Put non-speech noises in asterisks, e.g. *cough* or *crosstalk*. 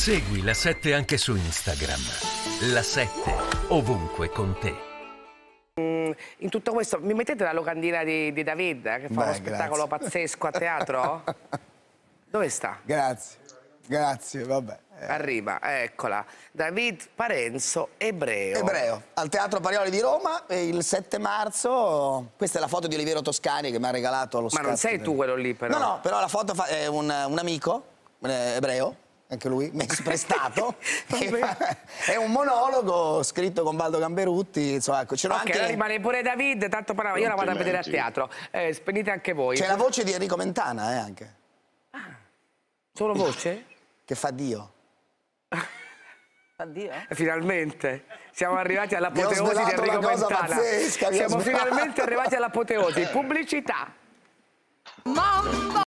Segui la 7 anche su Instagram. La 7 ovunque con te. Mm, in tutto questo, mi mettete la locandina di, di David che fa Beh, uno grazie. spettacolo pazzesco a teatro? *laughs* Dove sta? Grazie, grazie, vabbè. Eh. Arriva, eccola. David Parenzo, ebreo. Ebreo, al Teatro Parioli di Roma il 7 marzo. Questa è la foto di Olivero Toscani che mi ha regalato lo Ma non sei tu quello lì, però. No, no, però la foto fa... è un, un amico eh, ebreo anche lui, messo prestato. *laughs* *laughs* è un monologo scritto con Baldo Gamberutti. Insomma, ecco, okay, anche... rimane pure David, tanto però io la vado a vedere a teatro. Eh, spedite anche voi. C'è la voce di Enrico Mentana, eh, anche. Ah, solo voce? *laughs* che fa Dio. Addio. Eh, finalmente siamo arrivati all'apoteosi di Enrico Mentana. siamo finalmente arrivati all'apoteosi. Pubblicità. Mamma!